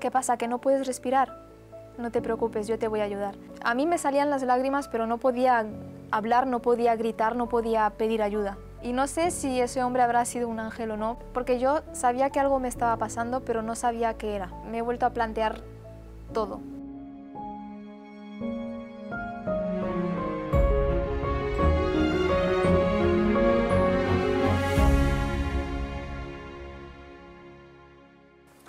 ¿Qué pasa? ¿Que no puedes respirar? No te preocupes, yo te voy a ayudar. A mí me salían las lágrimas, pero no podía hablar, no podía gritar, no podía pedir ayuda. Y no sé si ese hombre habrá sido un ángel o no, porque yo sabía que algo me estaba pasando, pero no sabía qué era. Me he vuelto a plantear todo.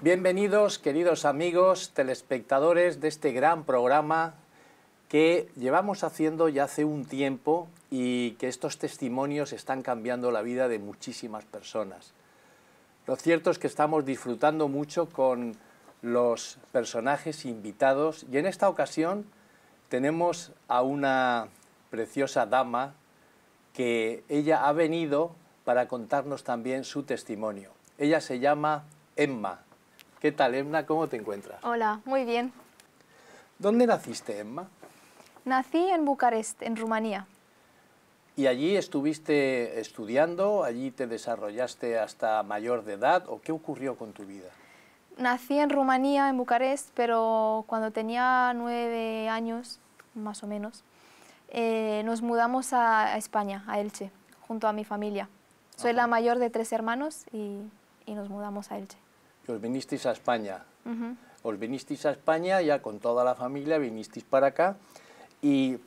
Bienvenidos, queridos amigos, telespectadores de este gran programa que llevamos haciendo ya hace un tiempo y que estos testimonios están cambiando la vida de muchísimas personas. Lo cierto es que estamos disfrutando mucho con los personajes invitados y en esta ocasión tenemos a una preciosa dama que ella ha venido para contarnos también su testimonio. Ella se llama Emma ¿Qué tal, Emma? ¿Cómo te encuentras? Hola, muy bien. ¿Dónde naciste, Emma? Nací en Bucarest, en Rumanía. ¿Y allí estuviste estudiando? ¿Allí te desarrollaste hasta mayor de edad? ¿O qué ocurrió con tu vida? Nací en Rumanía, en Bucarest, pero cuando tenía nueve años, más o menos, eh, nos mudamos a, España, a Elche, junto a mi familia. Soy la mayor de tres hermanos y nos mudamos a Elche os vinisteis a España. Os vinisteis a España ya con toda la familia, vinisteis para acá y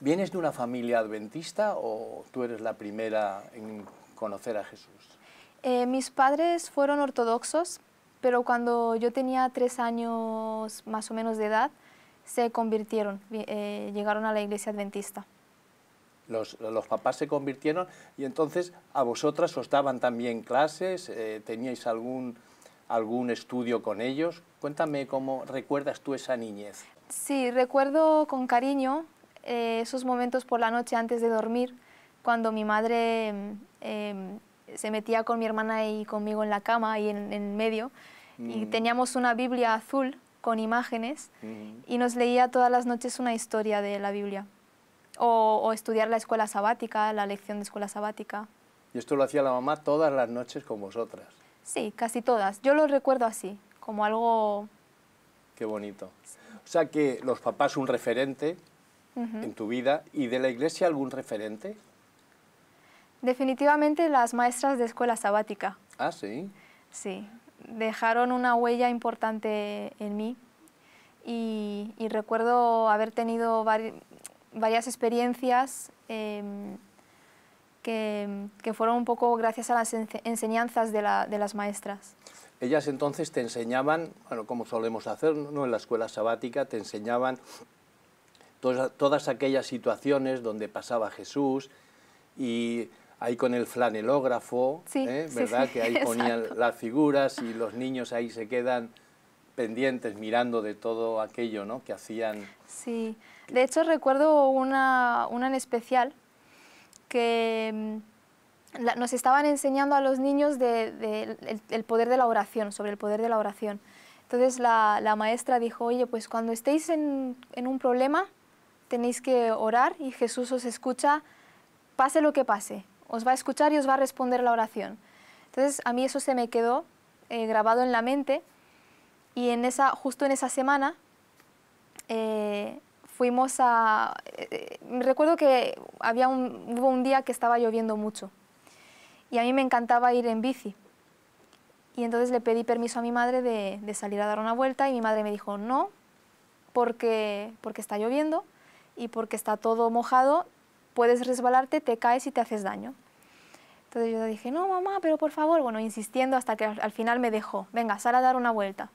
¿vienes de una familia adventista o tú eres la primera en conocer a Jesús? Eh, mis padres fueron ortodoxos, pero cuando yo tenía tres años más o menos de edad, se convirtieron, eh, llegaron a la iglesia adventista. Los, papás se convirtieron y entonces a vosotras os daban también clases, eh, teníais algún algún estudio con ellos. Cuéntame cómo recuerdas tú esa niñez. Sí, recuerdo con cariño eh, esos momentos por la noche antes de dormir, cuando mi madre em, em, se metía con mi hermana y conmigo en la cama y en, medio, y mm. teníamos una Biblia azul con imágenes mm. y nos leía todas las noches una historia de la Biblia. o estudiar la escuela sabática, la lección de escuela sabática. Y esto lo hacía la mamá todas las noches con vosotras. Sí, casi todas. Yo lo recuerdo así, como algo... Qué bonito. O sea que los papás un referente en tu vida y de la iglesia algún referente. Definitivamente las maestras de escuela sabática. Ah, sí. Sí, dejaron una huella importante en mí y, recuerdo haber tenido varias experiencias em, que, fueron un poco gracias a las enseñanzas de, las maestras. Ellas entonces te enseñaban, bueno, como solemos hacer, en la escuela sabática, te enseñaban todas aquellas situaciones donde pasaba Jesús y ahí con el flanelógrafo, ¿eh? ¿verdad? que ahí ponían las figuras y los niños ahí se quedan pendientes mirando de todo aquello ¿no? que hacían. Sí, de hecho recuerdo una, una en especial que mm, nos estaban enseñando a los niños de, poder de la oración, sobre el poder de la oración. Entonces la, maestra dijo, oye, pues cuando estéis en, un problema tenéis que orar y Jesús os escucha, pase lo que pase, os va a escuchar y os va a responder la oración. Entonces a mí eso se me quedó eh, grabado en la mente y en esa, justo en esa semana eh, fuimos a... Eh, recuerdo que había hubo un día que estaba lloviendo mucho y a mí me encantaba ir en bici. Y entonces le pedí permiso a mi madre de, salir a dar una vuelta y mi madre me dijo no, porque, porque está lloviendo y porque está todo mojado, puedes resbalarte, te caes y te haces daño. Entonces yo dije, no, mamá, pero por favor, bueno, insistiendo hasta que al, al final me dejó, venga, sal a dar una vuelta.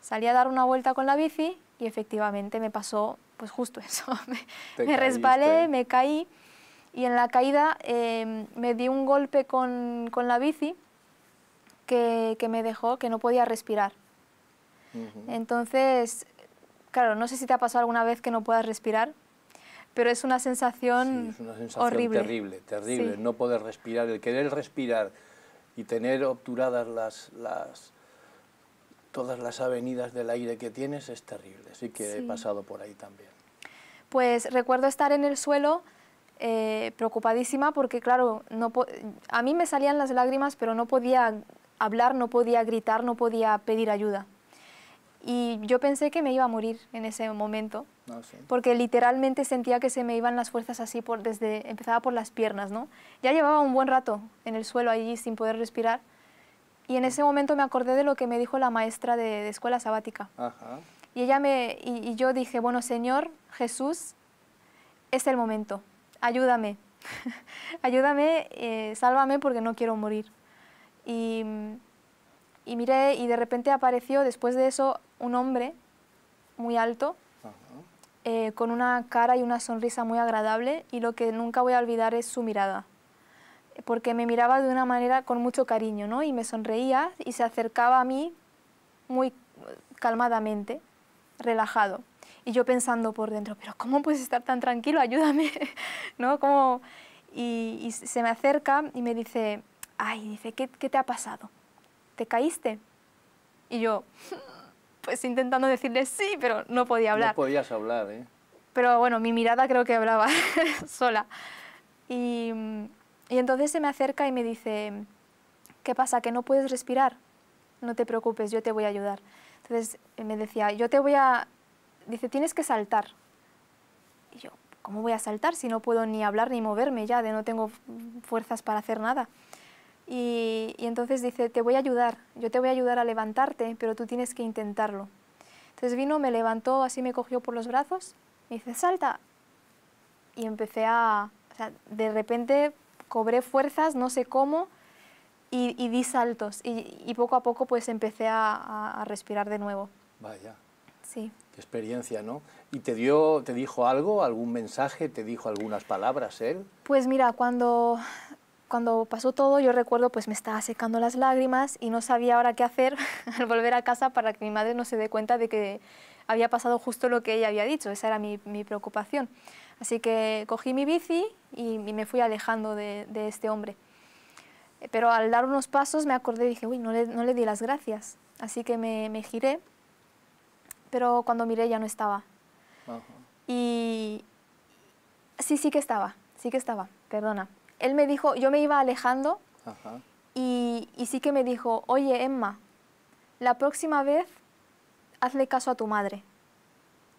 Salí a dar una vuelta con la bici y efectivamente me pasó pues justo eso, me, resbalé, me caí y en la caída em, me di un golpe con, la bici que, me dejó que no podía respirar. Entonces, claro, no sé si te ha pasado alguna vez que no puedas respirar, pero es una sensación, horrible. Terrible, terrible, no poder respirar, el querer respirar y tener obturadas las todas las avenidas del aire que tienes es terrible, así que he pasado por ahí también. Pues recuerdo estar en el suelo eh, preocupadísima porque, claro, a mí me salían las lágrimas, pero no podía hablar, no podía gritar, no podía pedir ayuda. Y yo pensé que me iba a morir en ese momento, porque literalmente sentía que se me iban las fuerzas así, desde empezaba por las piernas, ¿no? Ya llevaba un buen rato en el suelo allí sin poder respirar, y en ese momento me acordé de lo que me dijo la maestra de, escuela sabática. Y, ella me, y, yo dije, bueno, Señor Jesús, es el momento, ayúdame, ayúdame, eh, sálvame porque no quiero morir. Y, y miré y de repente apareció después de eso un hombre muy alto, eh, con una cara y una sonrisa muy agradable y lo que nunca voy a olvidar es su mirada porque me miraba de una manera con mucho cariño, ¿no? Y me sonreía y se acercaba a mí muy calmadamente, relajado. Y yo pensando por dentro, pero ¿cómo puedes estar tan tranquilo? Ayúdame, ¿no? Como Y, se me acerca y me dice, ay, dice, ¿qué, ¿qué te ha pasado? ¿Te caíste? Y yo, pues intentando decirle sí, pero no podía hablar. No podías hablar, ¿eh? Pero bueno, mi mirada creo que hablaba sola. Y y entonces se me acerca y me dice, ¿qué pasa? ¿Que no puedes respirar? No te preocupes, yo te voy a ayudar. Entonces eh, me decía, yo te voy a... Dice, tienes que saltar. Y yo, ¿cómo voy a saltar si no puedo ni hablar ni moverme ya, de no tengo fuerzas para hacer nada? Y, y entonces dice, te voy a ayudar, yo te voy a ayudar a levantarte, pero tú tienes que intentarlo. Entonces vino, me levantó, así me cogió por los brazos, me dice, salta. Y empecé a... O sea, de repente cobré fuerzas, no sé cómo, y, di saltos. Y, poco a poco pues empecé a, respirar de nuevo. Vaya. Sí. Qué experiencia, ¿no? ¿Y te, dio, te dijo algo, algún mensaje, te dijo algunas palabras él? Pues mira, cuando, cuando pasó todo, yo recuerdo, pues me estaba secando las lágrimas y no sabía ahora qué hacer al volver a casa para que mi madre no se dé cuenta de que había pasado justo lo que ella había dicho. Esa era mi, mi preocupación. Así que cogí mi bici y, me fui alejando de, este hombre. Pero al dar unos pasos me acordé y dije, uy, no le, di las gracias. Así que me, giré, pero cuando miré ya no estaba. Y sí, sí que estaba, sí que estaba, perdona. Él me dijo, yo me iba alejando y sí que me dijo, oye, Emma, la próxima vez hazle caso a tu madre.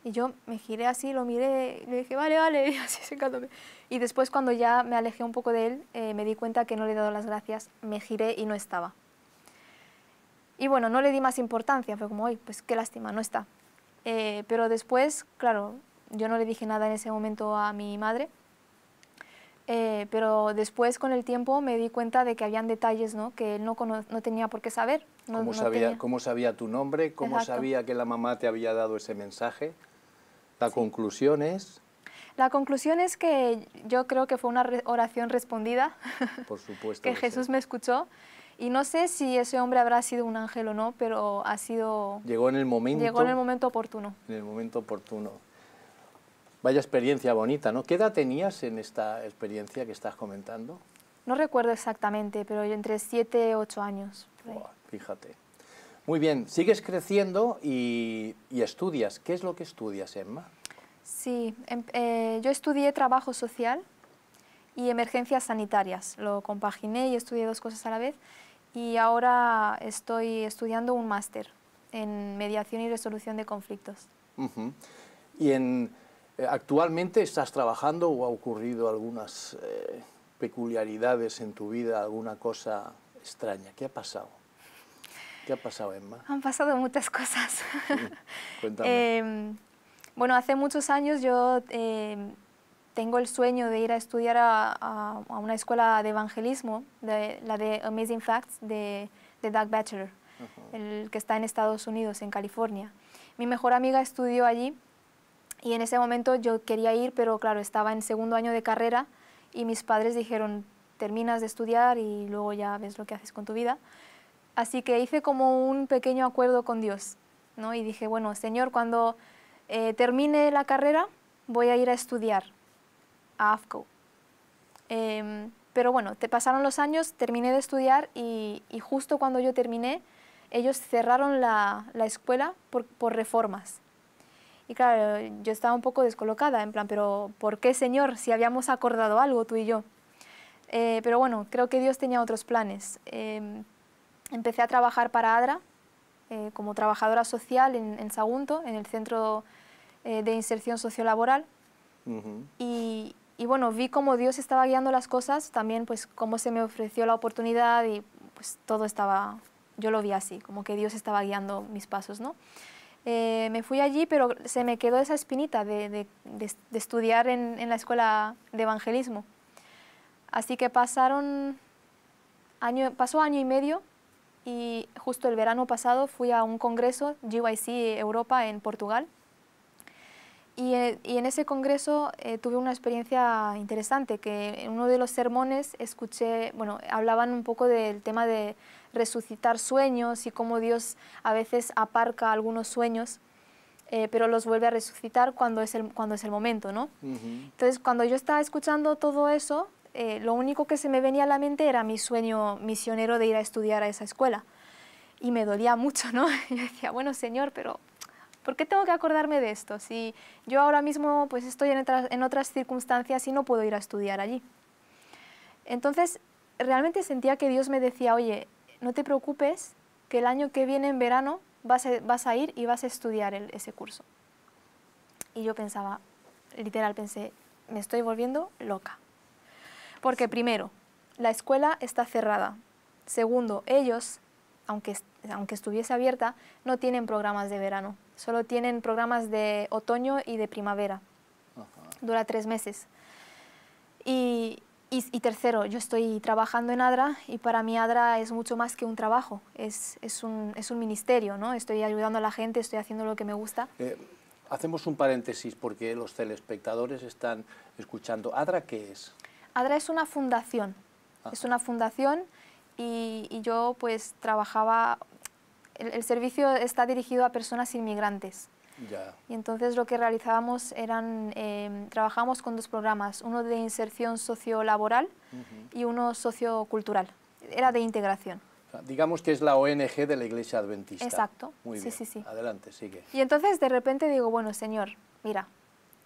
Y yo me giré así, lo miré, le dije, vale, vale, y así secándome. Y después cuando ya me alejé un poco de él, eh, me di cuenta que no le he dado las gracias, me giré y no estaba. Y bueno, no le di más importancia, fue como, ay, pues qué lástima, no está. Eh, pero después, claro, yo no le dije nada en ese momento a mi madre, eh, pero después con el tiempo me di cuenta de que habían detalles ¿no? que él no, no tenía por qué saber. ¿Cómo, sabía, ¿Cómo, sabía, tu nombre? ¿Cómo sabía que la mamá te había dado ese mensaje? La conclusión es... La conclusión es que yo creo que fue una oración respondida. Por supuesto. que, Jesús me escuchó. Y no sé si ese hombre habrá sido un ángel o no, pero ha sido... Llegó en el momento... Llegó en el momento oportuno. En el momento oportuno. Vaya experiencia bonita, ¿no? ¿Qué edad tenías en esta experiencia que estás comentando? No recuerdo exactamente, pero entre 7 y 8 años. fíjate. Muy bien, sigues creciendo y, estudias. ¿Qué es lo que estudias, Emma? Sí, em, eh, yo estudié trabajo social y emergencias sanitarias. Lo compaginé y estudié dos cosas a la vez y ahora estoy estudiando un máster en mediación y resolución de conflictos. Y en, eh, actualmente estás trabajando o ha ocurrido algunas eh, peculiaridades en tu vida, alguna cosa extraña. ¿Qué ha pasado? ¿Qué ha pasado, Emma? Han pasado muchas cosas. cuéntame. Em, bueno, hace muchos años yo em, tengo el sueño de ir a estudiar a, una escuela de evangelismo, la de Amazing Facts, de, Doug Batchelor, el que está en Estados Unidos, en California. Mi mejor amiga estudió allí y en ese momento yo quería ir, pero claro, estaba en segundo año de carrera y mis padres dijeron, terminas de estudiar y luego ya ves lo que haces con tu vida. Así que hice como un pequeño acuerdo con Dios, ¿no? Y dije, bueno, Señor, cuando eh, termine la carrera voy a ir a estudiar a AFCO. Em, pero bueno, te pasaron los años, terminé de estudiar y, justo cuando yo terminé, ellos cerraron la, escuela por, reformas. Y claro, yo estaba un poco descolocada, en plan, pero ¿por qué, Señor, si habíamos acordado algo tú y yo? Eh, pero bueno, creo que Dios tenía otros planes. Em, Empecé a trabajar para ADRA eh, como trabajadora social en, Sagunto, en el Centro eh, de Inserción Sociolaboral. y, bueno, vi cómo Dios estaba guiando las cosas, también pues cómo se me ofreció la oportunidad y pues todo estaba, yo lo vi así, como que Dios estaba guiando mis pasos, ¿no? Eh, me fui allí, pero se me quedó esa espinita de, de, de, estudiar en, en la escuela de evangelismo. Así que pasaron año, pasó año y medio y justo el verano pasado fui a un congreso GYC Europa en Portugal y, eh, en ese congreso eh, tuve una experiencia interesante que en uno de los sermones escuché, bueno, hablaban un poco del tema de resucitar sueños y cómo Dios a veces aparca algunos sueños eh, pero los vuelve a resucitar cuando es el, cuando es el momento, ¿no? Entonces, cuando yo estaba escuchando todo eso, eh, lo único que se me venía a la mente era mi sueño misionero de ir a estudiar a esa escuela. Y me dolía mucho, ¿no? Yo decía, bueno, Señor, pero ¿por qué tengo que acordarme de esto? Si yo ahora mismo pues, estoy en, otras, circunstancias y no puedo ir a estudiar allí. Entonces, realmente sentía que Dios me decía, oye, no te preocupes, que el año que viene en verano vas a, ir y vas a estudiar ese curso. Y yo pensaba, literal, pensé, me estoy volviendo loca. Porque primero, la escuela está cerrada. Segundo, ellos, aunque, estuviese abierta, no tienen programas de verano. Solo tienen programas de otoño y de primavera. Dura tres meses. Y, tercero, yo estoy trabajando en ADRA y para mí ADRA es mucho más que un trabajo, es, un, ministerio, ¿no? Estoy ayudando a la gente, estoy haciendo lo que me gusta. Eh, hacemos un paréntesis porque los telespectadores están escuchando. ¿ADRA qué es? ADRA es una fundación, ah. es una fundación y, yo pues trabajaba, el, servicio está dirigido a personas inmigrantes. Ya. Y entonces lo que realizábamos eran, eh, trabajábamos con dos programas, uno de inserción sociolaboral y uno sociocultural, era de integración. Digamos que es la ONG de la Iglesia Adventista. Exacto. Muy sí, Sí, sí. Adelante, sigue. Y entonces de repente digo, bueno, Señor, mira,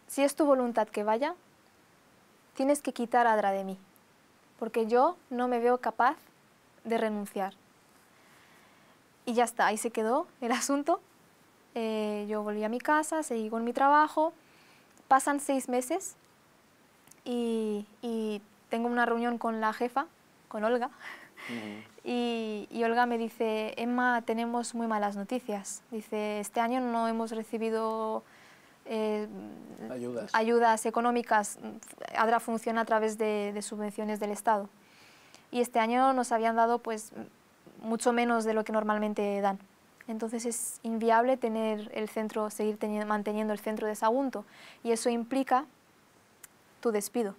si es tu voluntad que vaya, tienes que quitar a Adra de mí, porque yo no me veo capaz de renunciar. Y ya está, ahí se quedó el asunto. Eh, yo volví a mi casa, seguí con mi trabajo. Pasan seis meses y, tengo una reunión con la jefa, con Olga. y, Olga me dice, Emma, tenemos muy malas noticias. Dice, este año no hemos recibido eh, ayudas. ayudas. económicas, mm, ADRA funciona a través de, subvenciones del Estado. Y este año nos habían dado pues, mm, mucho menos de lo que normalmente dan. Entonces es inviable tener el centro, seguir manteniendo el centro de Sagunto y eso implica tu despido.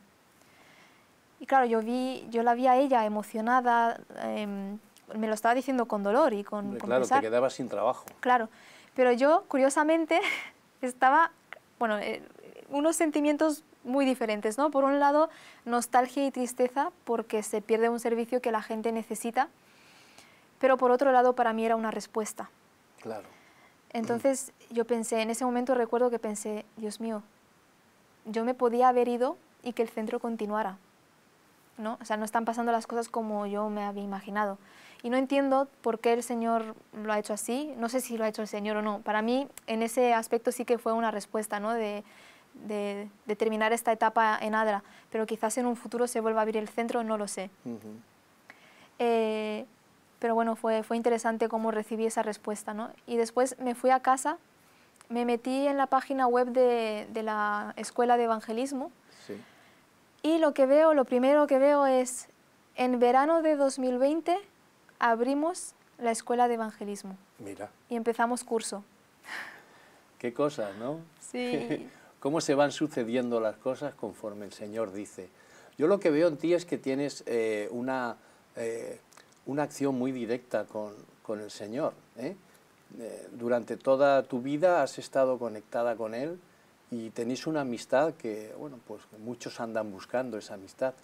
Y claro, yo, vi, yo la vi a ella emocionada, em, me lo estaba diciendo con dolor y con, Claro, que te quedabas sin trabajo. Claro, pero yo, curiosamente, estaba, bueno, eh, unos sentimientos muy diferentes, ¿no? Por un lado, nostalgia y tristeza porque se pierde un servicio que la gente necesita, pero por otro lado, para mí era una respuesta. Claro. Entonces yo pensé, en ese momento recuerdo que pensé, Dios mío, yo me podía haber ido y que el centro continuara, ¿no? O sea, no están pasando las cosas como yo me había imaginado. Y no entiendo por qué el Señor lo ha hecho así. No sé si lo ha hecho el Señor o no. Para mí, en ese aspecto sí que fue una respuesta, ¿no? De, de, terminar esta etapa en Adra. Pero quizás en un futuro se vuelva a abrir el centro, no lo sé. Eh, pero bueno, fue, fue interesante cómo recibí esa respuesta, ¿no? Y después me fui a casa, me metí en la página web de la Escuela de Evangelismo y lo que veo, lo primero que veo es, en verano de 2020 abrimos la escuela de evangelismo. Mira. Y empezamos curso. Qué cosa, ¿no? Sí. Cómo se van sucediendo las cosas conforme el Señor dice. Yo lo que veo en ti es que tienes eh, eh, una, acción muy directa con, el Señor. ¿eh? durante toda tu vida has estado conectada con Él y tenéis una amistad que, bueno, pues muchos andan buscando esa amistad.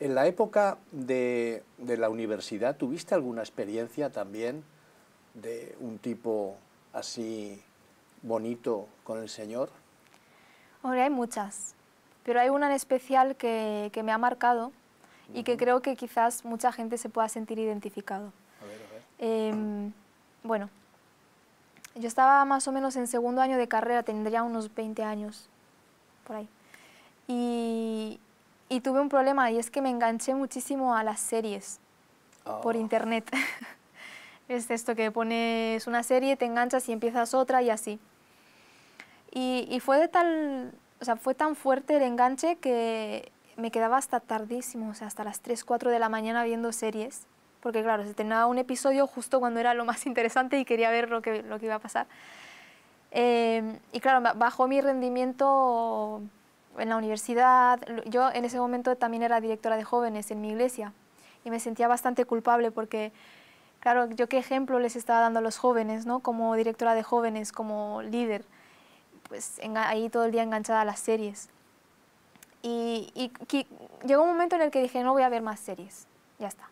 En la época de, de la universidad, ¿tuviste alguna experiencia también de un tipo así bonito con el Señor? ahora hay muchas, pero hay una en especial que, que me ha marcado y que creo que quizás mucha gente se pueda sentir identificado. A ver, a ver. Em, bueno, yo estaba más o menos en segundo año de carrera, tendría unos 20 años, por ahí. Y, tuve un problema y es que me enganché muchísimo a las series por oh. internet. es esto que pones una serie, te enganchas y empiezas otra y así. Y, fue fue tan fuerte el enganche que me quedaba hasta tardísimo, hasta las 3, 4 de la mañana viendo series porque claro, se terminaba un episodio justo cuando era lo más interesante y quería ver lo que, lo que iba a pasar. Em, y claro, bajó mi rendimiento en la universidad. Yo en ese momento también era directora de jóvenes en mi iglesia y me sentía bastante culpable porque, claro, yo qué ejemplo les estaba dando a los jóvenes, ¿no? Como directora de jóvenes, como líder, pues ahí todo el día enganchada a las series. y llegó un momento en el que dije, no voy a ver más series, ya está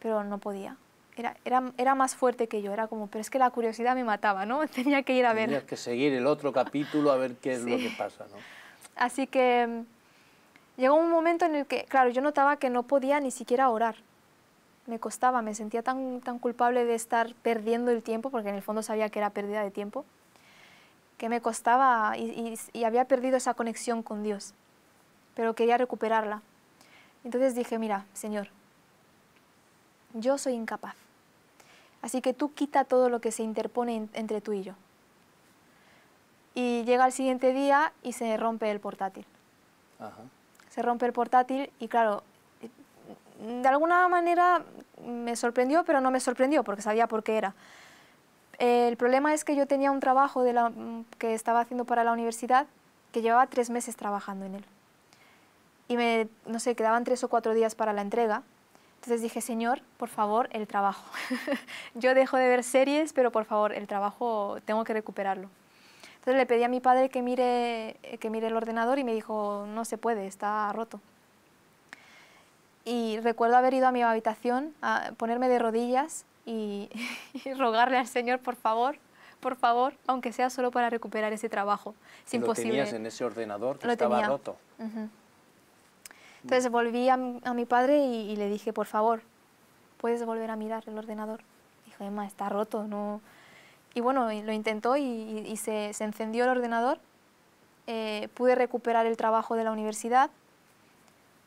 pero no podía. Era, era, era, más fuerte que yo, era como, pero es que la curiosidad me mataba, ¿no? Tenía que ir a ver. tenía que seguir el otro capítulo a ver qué es lo que pasa, ¿no? Así que mm, llegó un momento en el que, claro, yo notaba que no podía ni siquiera orar. Me costaba, me sentía tan, tan culpable de estar perdiendo el tiempo, porque en el fondo sabía que era pérdida de tiempo, que me costaba y había perdido esa conexión con Dios, pero quería recuperarla. Entonces dije, mira, Señor, yo soy incapaz. Así que tú quita todo lo que se interpone entre tú y yo. Y llega el siguiente día y se rompe el portátil. Se rompe el portátil y claro, de alguna manera me sorprendió, pero no me sorprendió porque sabía por qué era. El problema es que yo tenía un trabajo mm, que estaba haciendo para la universidad que llevaba tres meses trabajando en él. Y me, no sé, quedaban tres o cuatro días para la entrega entonces dije, Señor, por favor, el trabajo. Yo dejo de ver series, pero por favor, el trabajo tengo que recuperarlo. Entonces le pedí a mi padre que mire, eh, que mire el ordenador y me dijo, no se puede, está roto. Y recuerdo haber ido a mi habitación a ponerme de rodillas y, rogarle al Señor, por favor, por favor, aunque sea solo para recuperar ese trabajo. Es ¿Lo tenías en ese ordenador que estaba roto? Entonces volví a, mi padre y, le dije, por favor, puedes volver a mirar el ordenador. Dijo, Emma, está roto, no... Y bueno, lo intentó y, se, se, encendió el ordenador. Eh, pude recuperar el trabajo de la universidad.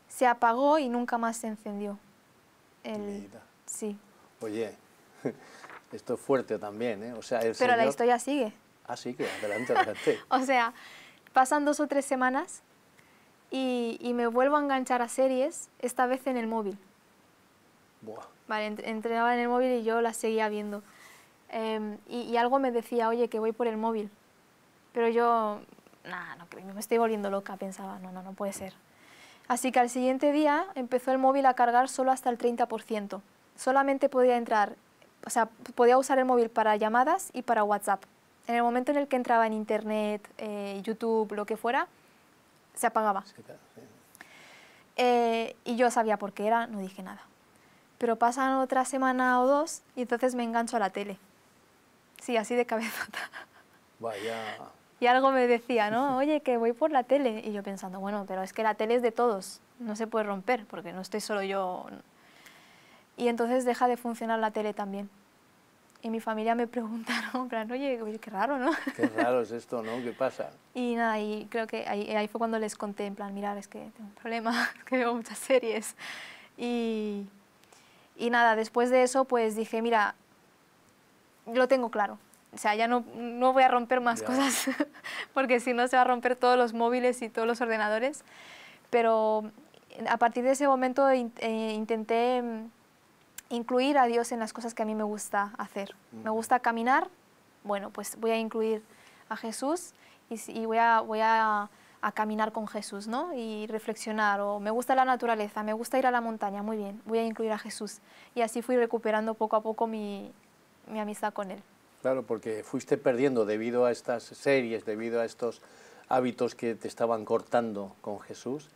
Se apagó y nunca más se encendió. El, Sí. Oye, esto es fuerte también, ¿eh? O sea, Pero la historia sigue. Ah, que adelante, adelante. o sea, pasan dos o tres semanas y, me vuelvo a enganchar a series, esta vez en el móvil. Vale, en el móvil y yo la seguía viendo. Em, y, algo me decía, oye, que voy por el móvil. Pero yo, nada, no, me estoy volviendo loca, pensaba, no, no, no puede ser. Así que al siguiente día empezó el móvil a cargar solo hasta el 30%. Solamente podía entrar, o sea, podía usar el móvil para llamadas y para WhatsApp. En el momento en el que entraba en Internet, eh, YouTube, lo que fuera, se apagaba. Eh, y yo sabía por qué era, no dije nada. Pero pasan otra semana o dos y entonces me engancho a la tele. Sí, así de cabezota. Vaya. Y algo me decía, ¿no? Oye, que voy por la tele. Y yo pensando, bueno, pero es que la tele es de todos, no se puede romper, porque no estoy solo yo. Y entonces deja de funcionar la tele también. Y mi familia me preguntaron, plan, oye, qué raro, ¿no? Qué raro es esto, ¿no? ¿Qué pasa? Y nada, y creo que ahí, fue cuando les conté, en plan, mirar, es que tengo un problema, que veo muchas series. Y, y nada, después de eso, pues dije, mira, lo tengo claro. O sea, ya no, no voy a romper más cosas, porque si no se va a romper todos los móviles y todos los ordenadores. Pero a partir de ese momento eh, intenté mm, incluir a Dios en las cosas que a mí me gusta hacer. Me mm. gusta caminar, bueno, pues voy a incluir a Jesús y, voy, a, voy a, caminar con Jesús, ¿no? Y reflexionar, o me gusta la naturaleza, me gusta ir a la montaña, muy bien, voy a incluir a Jesús. Y así fui recuperando poco a poco mi amistad con Él. Claro, porque fuiste perdiendo debido a estas series, debido a estos hábitos que te estaban cortando con Jesús,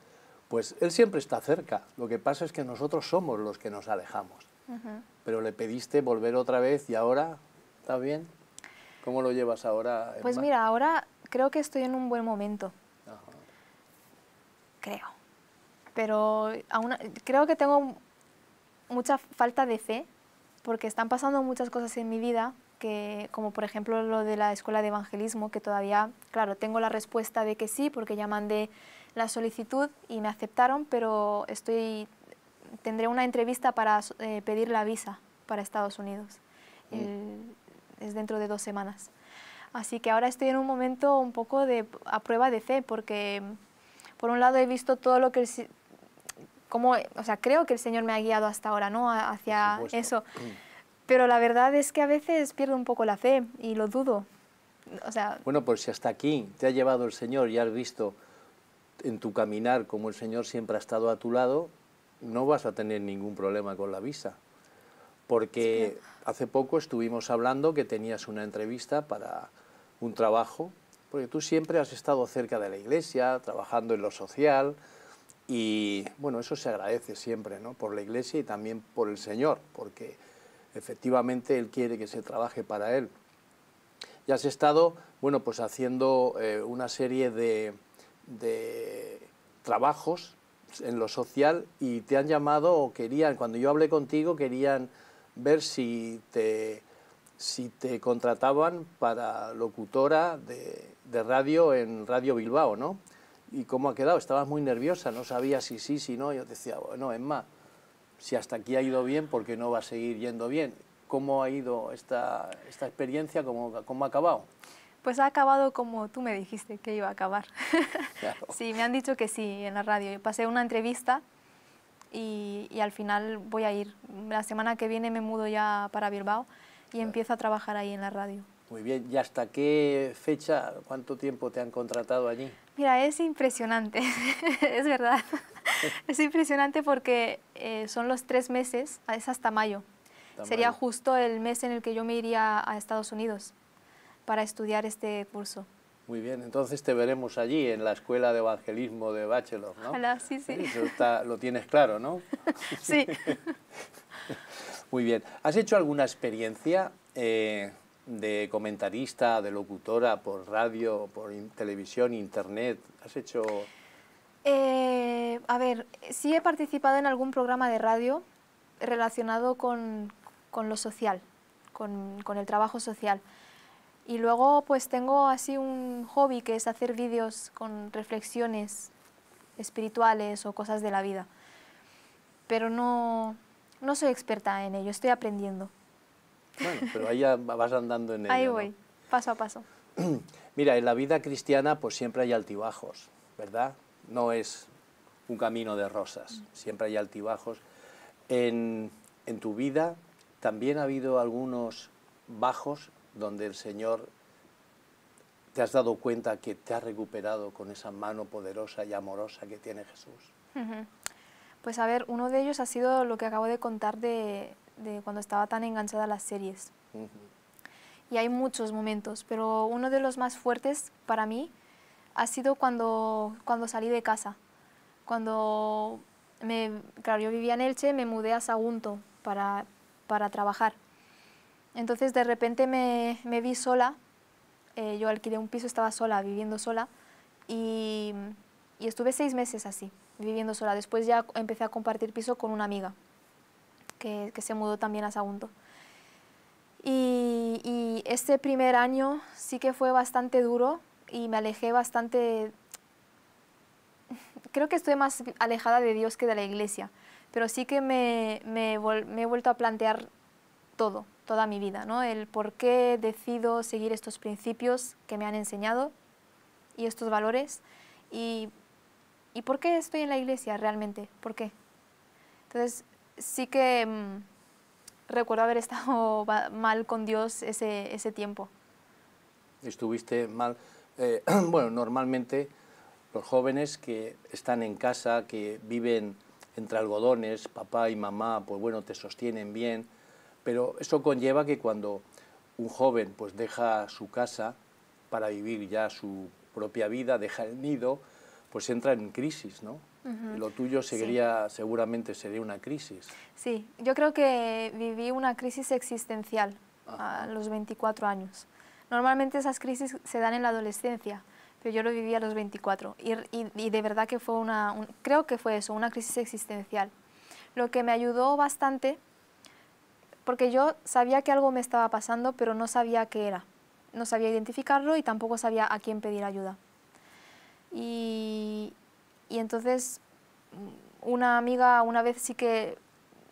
pues Él siempre está cerca. Lo que pasa es que nosotros somos los que nos alejamos pero le pediste volver otra vez y ahora, está bien? ¿Cómo lo llevas ahora? Pues mira, ahora creo que estoy en un buen momento. Creo. Pero aún, creo que tengo mucha falta de fe porque están pasando muchas cosas en mi vida, que, como por ejemplo lo de la escuela de evangelismo, que todavía, claro, tengo la respuesta de que sí, porque ya mandé la solicitud y me aceptaron, pero estoy tendré una entrevista para eh, pedir la visa para Estados Unidos. Mm. es dentro de dos semanas. Así que ahora estoy en un momento un poco de, a prueba de fe, porque por un lado he visto todo lo que... El, como, o sea, creo que el Señor me ha guiado hasta ahora, ¿no? Hacia eso. Mm. Pero la verdad es que a veces pierdo un poco la fe y lo dudo. O sea, bueno, pues si hasta aquí te ha llevado el Señor y has visto en tu caminar como el Señor siempre ha estado a tu lado, no vas a tener ningún problema con la visa. Porque hace poco estuvimos hablando que tenías una entrevista para un trabajo, porque tú siempre has estado cerca de la iglesia, trabajando en lo social, y bueno, eso se agradece siempre, ¿no? Por la iglesia y también por el Señor, porque efectivamente Él quiere que se trabaje para Él. Y has estado, bueno, pues haciendo eh, una serie de trabajos en lo social y te han llamado o querían, cuando yo hablé contigo, querían ver si te, si te contrataban para locutora de, radio en Radio Bilbao, ¿no? ¿Y cómo ha quedado? Estabas muy nerviosa, no sabía si sí, si no. Yo decía, bueno, es más, si hasta aquí ha ido bien, ¿por qué no va a seguir yendo bien? ¿Cómo ha ido esta, experiencia? ¿Cómo ha acabado? Pues ha acabado como tú me dijiste que iba a acabar. sí, me han dicho que sí en la radio. Yo pasé una entrevista y, al final voy a ir. La semana que viene me mudo ya para Bilbao y empiezo a trabajar ahí en la radio. Muy bien, ¿y hasta qué fecha, cuánto tiempo te han contratado allí? Mira, es impresionante, es verdad. es impresionante porque eh, son los tres meses, es hasta mayo. Sería justo el mes en el que yo me iría a Estados Unidos para estudiar este curso. Muy bien, entonces te veremos allí en la Escuela de Evangelismo de Bachelor, ¿no? Ojalá, sí, sí. Eso lo tienes claro, ¿no? sí. Muy bien. ¿Has hecho alguna experiencia eh, de comentarista, de locutora por radio, por televisión, internet? ¿Has hecho...? Eh, a ver, sí he participado en algún programa de radio relacionado con, lo social, con el trabajo social. Y luego pues tengo así un hobby que es hacer vídeos con reflexiones espirituales o cosas de la vida. Pero no, no soy experta en ello, estoy aprendiendo. Bueno, pero ahí ya vas andando en ello. Ahí voy, paso a paso. Mira, en la vida cristiana pues siempre hay altibajos, ¿verdad? No es un camino de rosas, siempre hay altibajos. En, en tu vida también ha habido algunos bajos donde el Señor te has dado cuenta que te ha recuperado con esa mano poderosa y amorosa que tiene Jesús? Pues a ver, uno de ellos ha sido lo que acabo de contar de, cuando estaba tan enganchada a las series. Y hay muchos momentos, pero uno de los más fuertes para mí ha sido cuando, cuando salí de casa. Cuando, me, claro, yo vivía en Elche, me mudé a Sagunto para, para trabajar. Entonces de repente me, vi sola, eh, yo alquilé un piso, estaba sola, viviendo sola, y, estuve seis meses así, viviendo sola. Después ya empecé a compartir piso con una amiga, que, se mudó también a Sagunto. Y, este primer año sí que fue bastante duro y me alejé bastante... Creo que estuve más alejada de Dios que de la iglesia, pero sí que me he vuelto a plantear todo, toda mi vida, ¿no? El por qué decido seguir estos principios que me han enseñado y estos valores y, por qué estoy en la iglesia realmente, ¿por qué? Entonces, sí que mm, recuerdo haber estado mal con Dios ese, tiempo. Estuviste mal. Eh, bueno, normalmente los jóvenes que están en casa, que viven entre algodones, papá y mamá, pues bueno, te sostienen bien, pero eso conlleva que cuando un joven pues deja su casa para vivir ya su propia vida, deja el nido, pues entra en crisis, ¿no? Lo tuyo seguramente sería una crisis. Sí, yo creo que viví una crisis existencial a los 24 años. Normalmente esas crisis se dan en la adolescencia, pero yo lo viví a los 24 y, de verdad que fue una, creo que fue eso, una crisis existencial. Lo que me ayudó bastante porque yo sabía que algo me estaba pasando, pero no sabía qué era. No sabía identificarlo y tampoco sabía a quién pedir ayuda. Y, entonces mm, una amiga una vez sí que,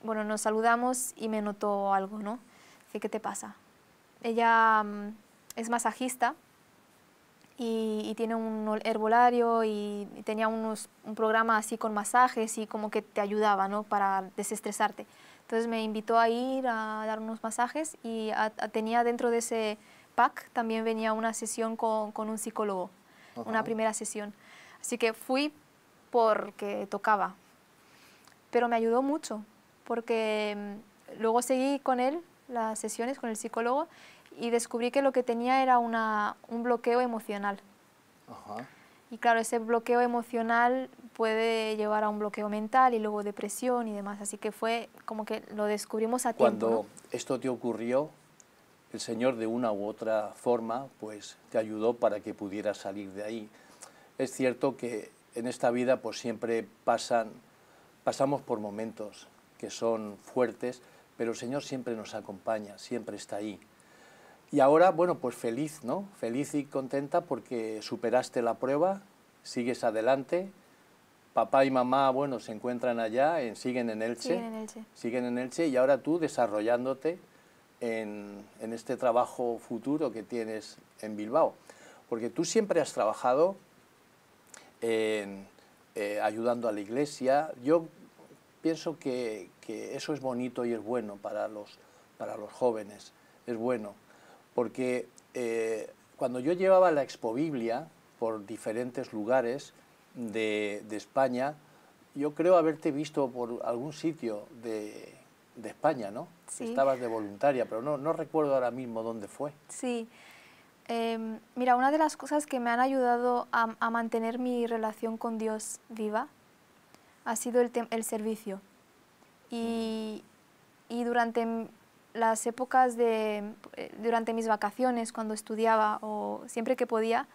bueno, nos saludamos y me notó algo, ¿no? Dice, ¿qué te pasa? Ella mm, es masajista y, tiene un herbolario y, tenía un programa así con masajes y como que te ayudaba, ¿no? Para desestresarte. Entonces me invitó a ir a dar unos masajes y tenía dentro de ese pack también venía una sesión con, un psicólogo, una primera sesión. Así que fui porque tocaba, pero me ayudó mucho porque mm, luego seguí con él las sesiones con el psicólogo y descubrí que lo que tenía era una, un bloqueo emocional. Ajá. Y claro, ese bloqueo emocional puede llevar a un bloqueo mental y luego depresión y demás. Así que fue como que lo descubrimos a tiempo. Cuando esto te ocurrió, el Señor de una u otra forma pues te ayudó para que pudieras salir de ahí. Es cierto que en esta vida pues siempre pasan, pasamos por momentos que son fuertes, pero el Señor siempre nos acompaña, siempre está ahí. Y ahora, bueno, pues feliz, ¿no? Feliz y contenta porque superaste la prueba, sigues adelante. Papá y mamá, bueno, se encuentran allá, en, siguen, en Elche, siguen en Elche. Y ahora tú desarrollándote en, en este trabajo futuro que tienes en Bilbao. Porque tú siempre has trabajado eh, ayudando a la iglesia. Yo pienso que, eso es bonito y es bueno para los, para los jóvenes. Es bueno porque eh, cuando yo llevaba la Expobiblia por diferentes lugares de, España, yo creo haberte visto por algún sitio de, España, ¿no? Sí. Estabas de voluntaria, pero no, no recuerdo ahora mismo dónde fue. Sí. Em, mira, una de las cosas que me han ayudado a, mantener mi relación con Dios viva ha sido el, servicio. Y, y durante las épocas de, eh, durante mis vacaciones, cuando estudiaba o siempre que podía,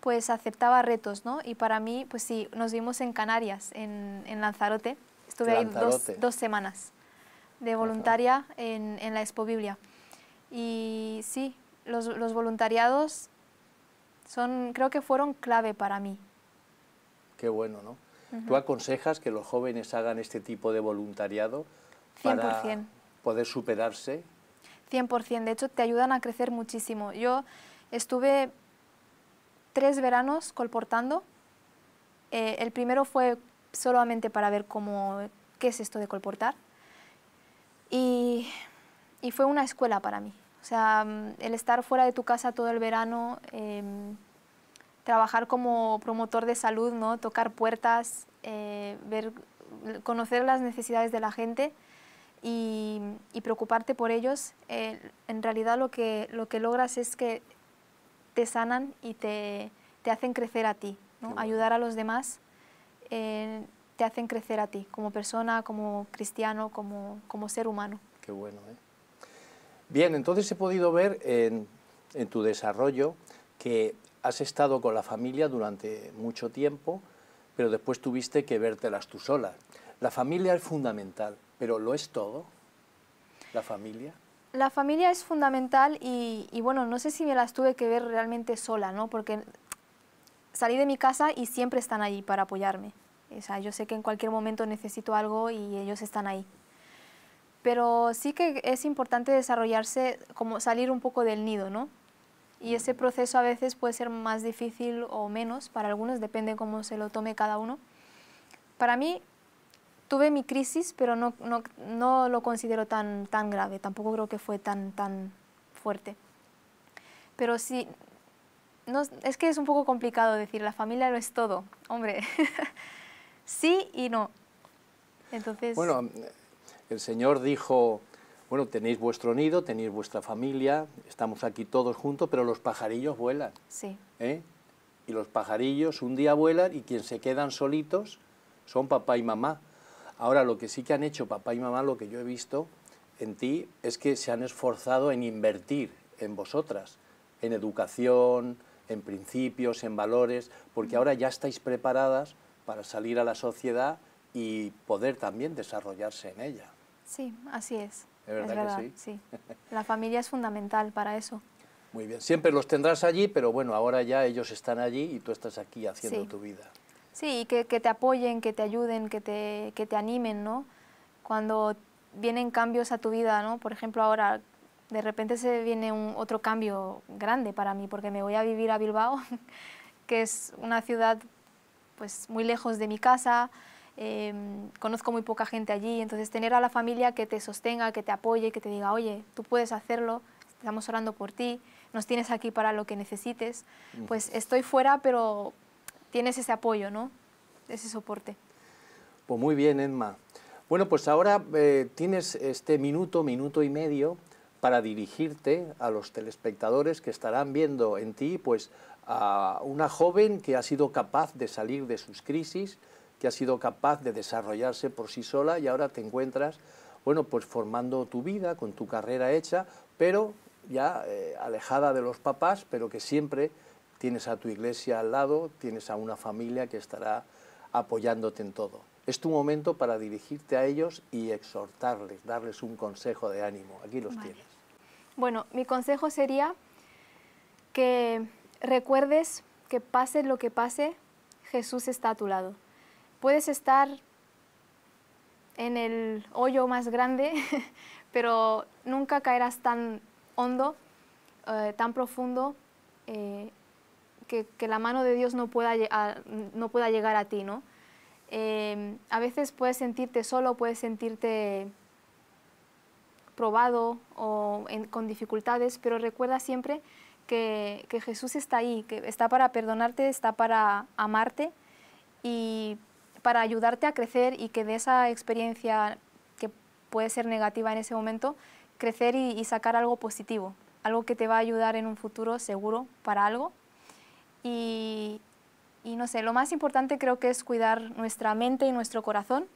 pues aceptaba retos, ¿no? Y para mí, pues sí, nos vimos en Canarias, en, en Lanzarote. Estuve ahí dos, semanas de voluntaria en, en, la Expo Biblia. Y sí, los, los voluntariados son, creo que fueron clave para mí. Qué bueno, ¿no? ¿Tú aconsejas que los jóvenes hagan este tipo de voluntariado? 100% poder superarse? 100%, de hecho te ayudan a crecer muchísimo. Yo estuve tres veranos colportando. Eh, el primero fue solamente para ver cómo, qué es esto de colportar. Y, y, fue una escuela para mí. O sea, mm, el estar fuera de tu casa todo el verano, em, trabajar como promotor de salud, ¿no? tocar puertas, eh, ver, conocer las necesidades de la gente, y, preocuparte por ellos, eh, en realidad lo que, lo que logras es que te sanan y te, hacen crecer a ti. Ayudar a los demás eh, te hacen crecer a ti, como persona, como cristiano, como, ser humano. Qué bueno. ¿eh? Bien, entonces he podido ver en, en tu desarrollo que has estado con la familia durante mucho tiempo, pero después tuviste que vértelas tú sola. La familia es fundamental, pero ¿lo es todo? ¿La familia? La familia es fundamental y, bueno, no sé si me las tuve que ver realmente sola, ¿no? Porque salí de mi casa y siempre están allí para apoyarme. O sea, yo sé que en cualquier momento necesito algo y ellos están ahí. Pero sí que es importante desarrollarse, como salir un poco del nido, ¿no? Y ese proceso a veces puede ser más difícil o menos, para algunos depende cómo se lo tome cada uno. Para mí tuve mi crisis, pero no, lo considero tan, tan grave, tampoco creo que fue tan, tan fuerte. Pero sí, es que es un poco complicado decir, la familia lo es todo, hombre, sí y no. Entonces... Bueno, el Señor dijo, bueno, tenéis vuestro nido, tenéis vuestra familia, estamos aquí todos juntos, pero los pajarillos vuelan. Sí. ¿eh? Y los pajarillos un día vuelan y quien se quedan solitos son papá y mamá Ahora, lo que sí que han hecho papá y mamá, lo que yo he visto en ti, es que se han esforzado en invertir en vosotras, en educación, en principios, en valores, porque ahora ya estáis preparadas para salir a la sociedad y poder también desarrollarse en ella. Sí, así es. ¿Es verdad, que sí? sí? La familia es fundamental para eso. Muy bien, siempre los tendrás allí, pero bueno, ahora ya ellos están allí y tú estás aquí haciendo tu vida. Sí, que, que te apoyen, que te ayuden, que te, te animen, ¿no? Cuando vienen cambios a tu vida, ¿no? Por ejemplo, ahora de repente se viene un, otro cambio grande para mí porque me voy a vivir a Bilbao, que es una ciudad pues muy lejos de mi casa, eh, conozco muy poca gente allí, entonces tener a la familia que te sostenga, que te apoye, que te diga, oye, tú puedes hacerlo, estamos orando por ti, nos tienes aquí para lo que necesites, pues estoy fuera, pero tienes ese apoyo, ¿no? Ese soporte. Pues muy bien, Emma. Bueno, pues ahora eh, tienes este minuto, minuto y medio para dirigirte a los telespectadores que estarán viendo en ti, pues, a una joven que ha sido capaz de salir de sus crisis, que ha sido capaz de desarrollarse por sí sola y ahora te encuentras, bueno, pues formando tu vida con tu carrera hecha, pero ya eh, alejada de los papás, pero que siempre tienes a tu iglesia al lado, tienes a una familia que estará apoyándote en todo. Es tu momento para dirigirte a ellos y exhortarles, darles un consejo de ánimo. Aquí los tienes. Bueno, mi consejo sería que recuerdes que pase lo que pase, Jesús está a tu lado. Puedes estar en el hoyo más grande, pero nunca caerás tan hondo, eh, tan profundo eh, que, la mano de Dios no pueda, no pueda llegar a ti, ¿no? Em, a veces puedes sentirte solo, puedes sentirte probado o con dificultades, pero recuerda siempre que, Jesús está ahí, que está para perdonarte, está para amarte y para ayudarte a crecer y que de esa experiencia que puede ser negativa en ese momento, crecer y sacar algo positivo, algo que te va a ayudar en un futuro seguro para algo y, y no sé, lo más importante creo que es cuidar nuestra mente y nuestro corazón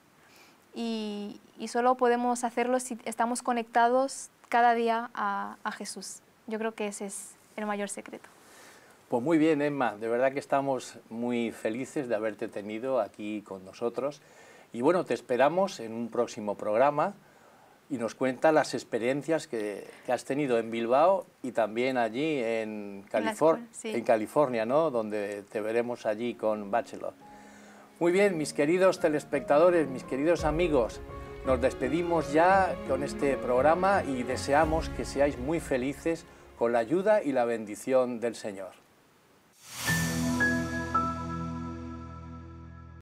y, solo podemos hacerlo si estamos conectados cada día a, a, Jesús. Yo creo que ese es el mayor secreto. Pues muy bien, Emma, de verdad que estamos muy felices de haberte tenido aquí con nosotros y bueno, te esperamos en un próximo programa y nos cuenta las experiencias que, has tenido en Bilbao y también allí en, en, California, ¿no? donde te veremos allí con Bachelor. Muy bien, mis queridos telespectadores, mis queridos amigos, nos despedimos ya con este programa y deseamos que seáis muy felices con la ayuda y la bendición del Señor.